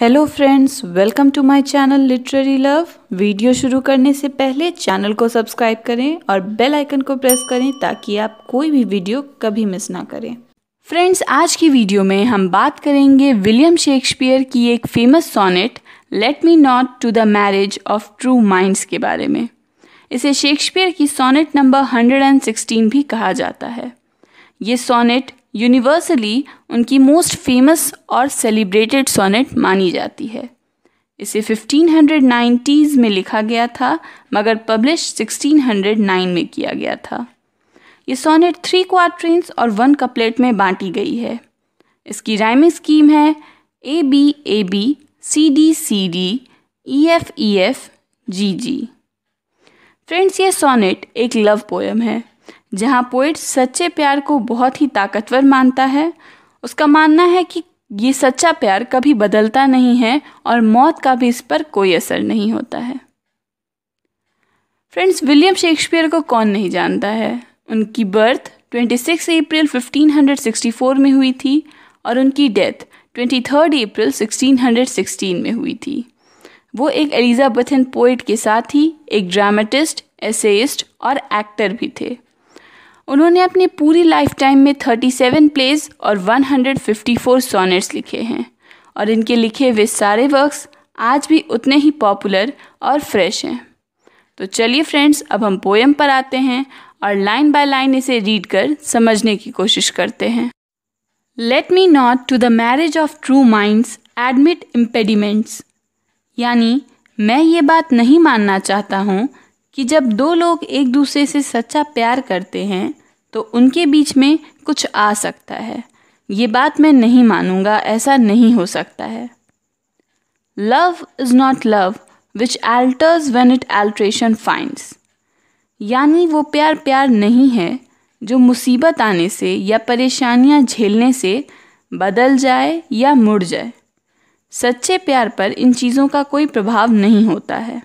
hello friends welcome to my channel literary love video शुरू करने से पहले चैनल को सब्सक्राइब करें और बेल आइकन को प्रेस करें ताकि आप कोई भी वीडियो कभी मिस ना करें फ्रेंड्स आज की वीडियो में हम बात करेंगे विलियम शेक्सपियर की एक famous sonnet let me not to the marriage of true minds के बारे में इसे शेक्सपियर की सोनेट नंबर हंड्रेड भी कहा जाता है ये सोनेट यूनिवर्सली उनकी मोस्ट फेमस और सेलिब्रेटेड सोनेट मानी जाती है इसे 1590s में लिखा गया था मगर पब्लिश 1609 में किया गया था ये सोनेट थ्री क्वार्ट्रेंस और वन कपलेट में बांटी गई है इसकी राइमिंग स्कीम है A B A B C D C D E F E F G G friends ये सोनेट एक लव पोएम है जहाँ पोइट सच्चे प्यार को बहुत ही ताकतवर मानता है उसका मानना है कि ये सच्चा प्यार कभी बदलता नहीं है और मौत का भी इस पर कोई असर नहीं होता है फ्रेंड्स विलियम शेक्सपियर को कौन नहीं जानता है उनकी बर्थ 26 अप्रैल 1564 में हुई थी और उनकी डेथ 23 अप्रैल 1616 में हुई थी वो एक एलिजाबेथन पोइट के साथ ही एक ड्रामेटिस्ट एसेइस्ट और एक्टर भी थे उन्होंने अपनी पूरी लाइफ टाइम में 37 प्लेज और 154 सोनेट्स लिखे हैं और इनके लिखे हुए सारे वर्क्स आज भी उतने ही पॉपुलर और फ्रेश हैं तो चलिए फ्रेंड्स अब हम पोएम पर आते हैं और लाइन बाय लाइन इसे रीड कर समझने की कोशिश करते हैं let me not to the marriage of true minds admit impediments यानी मैं ये बात नहीं मानना चाहता हूँ कि जब दो लोग एक दूसरे से सच्चा प्यार करते हैं तो उनके बीच में कुछ आ सकता है ये बात मैं नहीं मानूंगा ऐसा नहीं हो सकता है love is not love which alters when it alteration finds यानी वो प्यार प्यार नहीं है जो मुसीबत आने से या परेशानियां झेलने से बदल जाए या मुड़ जाए सच्चे प्यार पर इन चीज़ों का कोई प्रभाव नहीं होता है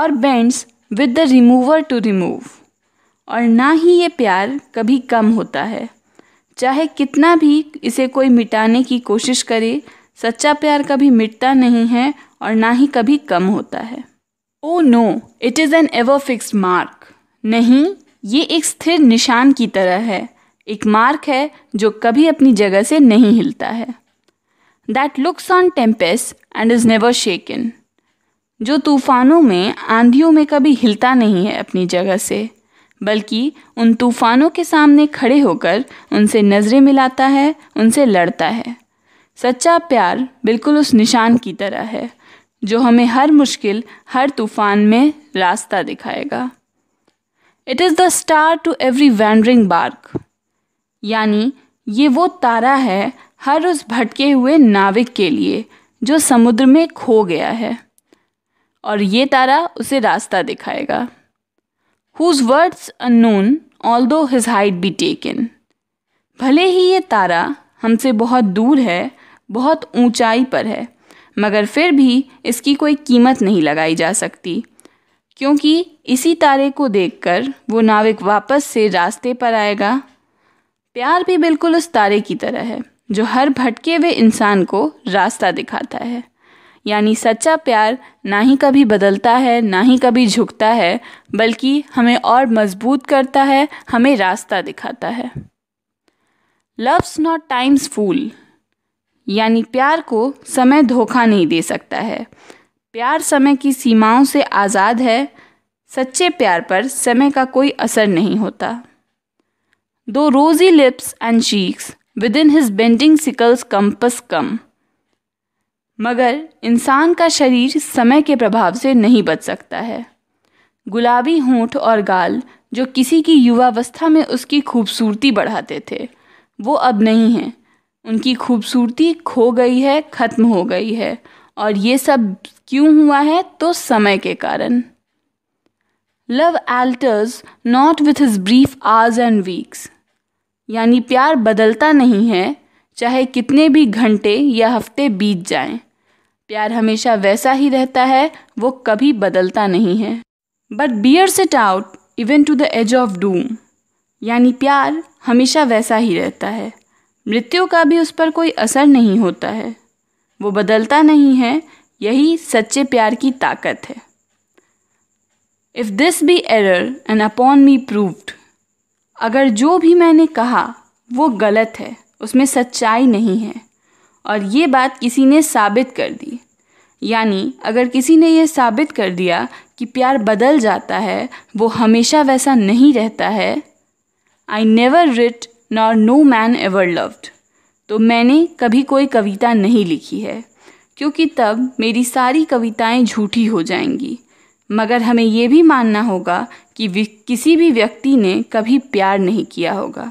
और bends with the remover to remove और ना ही ये प्यार कभी कम होता है चाहे कितना भी इसे कोई मिटाने की कोशिश करे सच्चा प्यार कभी मिटता नहीं है और ना ही कभी कम होता है O no it is an ever fixed mark नहीं ये एक स्थिर निशान की तरह है एक मार्क है जो कभी अपनी जगह से नहीं हिलता है that looks on tempests and is never shaken जो तूफ़ानों में आंधियों में कभी हिलता नहीं है अपनी जगह से बल्कि उन तूफ़ानों के सामने खड़े होकर उनसे नज़रें मिलाता है उनसे लड़ता है सच्चा प्यार बिल्कुल उस निशान की तरह है जो हमें हर मुश्किल हर तूफ़ान में रास्ता दिखाएगा it is the star to every wandering bark यानी ये वो तारा है हर उस भटके हुए नाविक के लिए जो समुद्र में खो गया है और ये तारा उसे रास्ता दिखाएगा whose worth's unknown although his height be taken भले ही ये तारा हमसे बहुत दूर है बहुत ऊंचाई पर है मगर फिर भी इसकी कोई कीमत नहीं लगाई जा सकती क्योंकि इसी तारे को देखकर वो नाविक वापस से रास्ते पर आएगा प्यार भी बिल्कुल उस तारे की तरह है जो हर भटके हुए इंसान को रास्ता दिखाता है यानी सच्चा प्यार ना ही कभी बदलता है ना ही कभी झुकता है बल्कि हमें और मजबूत करता है हमें रास्ता दिखाता है लव्स नॉट टाइम्स फूल यानी प्यार को समय धोखा नहीं दे सकता है प्यार समय की सीमाओं से आज़ाद है सच्चे प्यार पर समय का कोई असर नहीं होता though rosy lips and cheeks within his bending sickle's compass come मगर इंसान का शरीर समय के प्रभाव से नहीं बच सकता है गुलाबी होंठ और गाल जो किसी की युवावस्था में उसकी खूबसूरती बढ़ाते थे वो अब नहीं हैं उनकी खूबसूरती खो गई है ख़त्म हो गई है और ये सब क्यों हुआ है तो समय के कारण love alters not with his brief hours and weeks यानी प्यार बदलता नहीं है चाहे कितने भी घंटे या हफ्ते बीत जाएं प्यार हमेशा वैसा ही रहता है वो कभी बदलता नहीं है but bears it out even to the edge of doom यानी प्यार हमेशा वैसा ही रहता है मृत्यु का भी उस पर कोई असर नहीं होता है वो बदलता नहीं है यही सच्चे प्यार की ताकत है if this be error and upon me proved अगर जो भी मैंने कहा वो गलत है उसमें सच्चाई नहीं है और ये बात किसी ने साबित कर दी यानी अगर किसी ने यह साबित कर दिया कि प्यार बदल जाता है वो हमेशा वैसा नहीं रहता है I never writ nor no man ever loved तो मैंने कभी कोई कविता नहीं लिखी है क्योंकि तब मेरी सारी कविताएं झूठी हो जाएंगी मगर हमें यह भी मानना होगा कि किसी भी व्यक्ति ने कभी प्यार नहीं किया होगा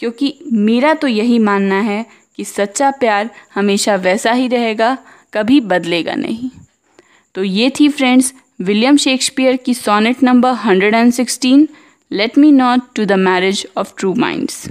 क्योंकि मेरा तो यही मानना है कि सच्चा प्यार हमेशा वैसा ही रहेगा कभी बदलेगा नहीं तो ये थी फ्रेंड्स विलियम शेक्सपियर की sonnet number 116 let me not to the marriage of true minds